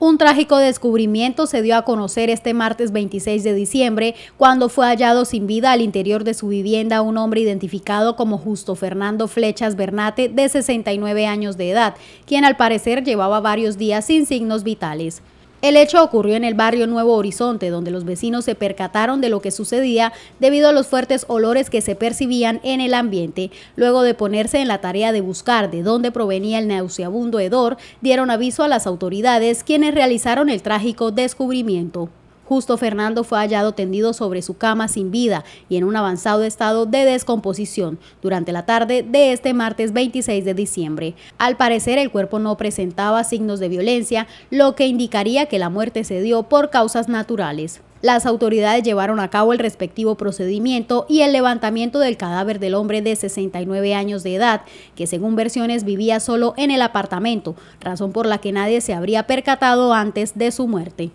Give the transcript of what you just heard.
Un trágico descubrimiento se dio a conocer este martes 26 de diciembre cuando fue hallado sin vida al interior de su vivienda un hombre identificado como Justo Fernando Flechas Bernate de 69 años de edad, quien al parecer llevaba varios días sin signos vitales. El hecho ocurrió en el barrio Nuevo Horizonte, donde los vecinos se percataron de lo que sucedía debido a los fuertes olores que se percibían en el ambiente. Luego de ponerse en la tarea de buscar de dónde provenía el nauseabundo hedor, dieron aviso a las autoridades, quienes realizaron el trágico descubrimiento. Justo Fernando fue hallado tendido sobre su cama sin vida y en un avanzado estado de descomposición durante la tarde de este martes 26 de diciembre. Al parecer el cuerpo no presentaba signos de violencia, lo que indicaría que la muerte se dio por causas naturales. Las autoridades llevaron a cabo el respectivo procedimiento y el levantamiento del cadáver del hombre de 69 años de edad, que según versiones vivía solo en el apartamento, razón por la que nadie se habría percatado antes de su muerte.